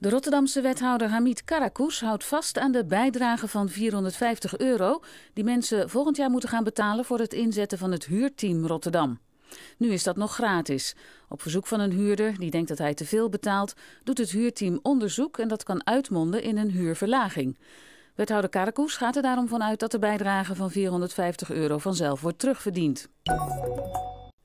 De Rotterdamse wethouder Hamid Karakous houdt vast aan de bijdrage van 450 euro die mensen volgend jaar moeten gaan betalen voor het inzetten van het huurteam Rotterdam. Nu is dat nog gratis. Op verzoek van een huurder die denkt dat hij te veel betaalt, doet het huurteam onderzoek en dat kan uitmonden in een huurverlaging. Wethouder Karakous gaat er daarom vanuit dat de bijdrage van 450 euro vanzelf wordt terugverdiend.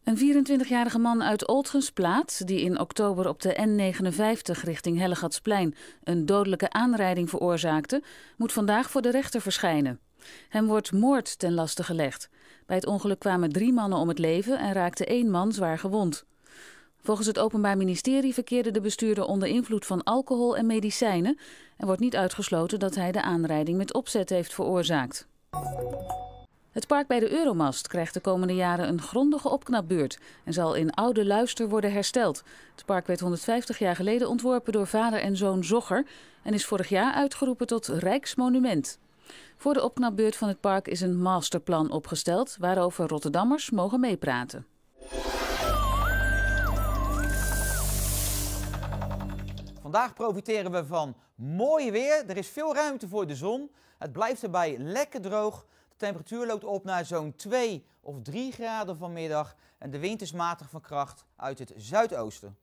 Een 24-jarige man uit Oldgensplaat, die in oktober op de N59 richting Hellegatsplein een dodelijke aanrijding veroorzaakte, moet vandaag voor de rechter verschijnen. Hem wordt moord ten laste gelegd. Bij het ongeluk kwamen drie mannen om het leven en raakte één man zwaar gewond. Volgens het Openbaar Ministerie verkeerde de bestuurder onder invloed van alcohol en medicijnen en wordt niet uitgesloten dat hij de aanrijding met opzet heeft veroorzaakt. Het park bij de Euromast krijgt de komende jaren een grondige opknapbeurt en zal in oude luister worden hersteld. Het park werd 150 jaar geleden ontworpen door vader en zoon Zogger en is vorig jaar uitgeroepen tot Rijksmonument. Voor de opknapbeurt van het park is een masterplan opgesteld waarover Rotterdammers mogen meepraten. Vandaag profiteren we van mooi weer. Er is veel ruimte voor de zon. Het blijft erbij lekker droog. De temperatuur loopt op naar zo'n 2 of 3 graden vanmiddag en de wind is matig van kracht uit het zuidoosten.